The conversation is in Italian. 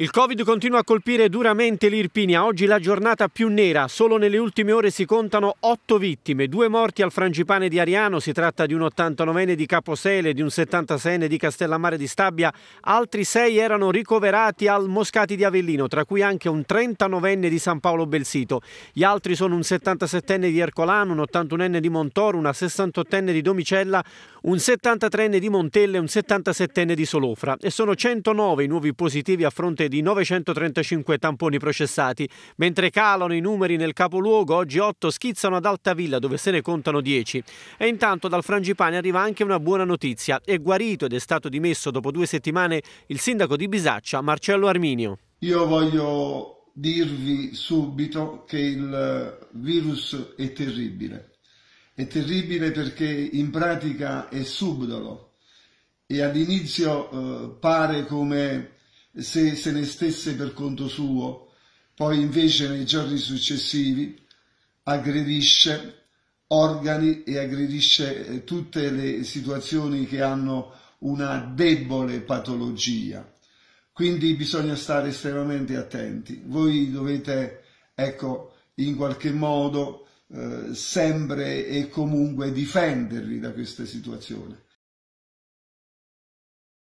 Il Covid continua a colpire duramente l'Irpinia, oggi la giornata più nera, solo nelle ultime ore si contano otto vittime, due morti al frangipane di Ariano, si tratta di un 89enne di Caposele, di un 76enne di Castellammare di Stabia, altri sei erano ricoverati al Moscati di Avellino, tra cui anche un 39enne di San Paolo Belsito, gli altri sono un 77enne di Ercolano, un 81enne di Montoro, una 68enne di Domicella, un 73enne di Montelle e un 77enne di Solofra e sono 109 i nuovi positivi a fronte di 935 tamponi processati. Mentre calano i numeri nel capoluogo, oggi 8 schizzano ad Altavilla dove se ne contano 10. E intanto dal Frangipane arriva anche una buona notizia. È guarito ed è stato dimesso dopo due settimane il sindaco di Bisaccia, Marcello Arminio. Io voglio dirvi subito che il virus è terribile. È terribile perché in pratica è subdolo e all'inizio eh, pare come se se ne stesse per conto suo, poi invece nei giorni successivi aggredisce organi e aggredisce eh, tutte le situazioni che hanno una debole patologia. Quindi bisogna stare estremamente attenti. Voi dovete, ecco, in qualche modo eh, sempre e comunque difendervi da questa situazione.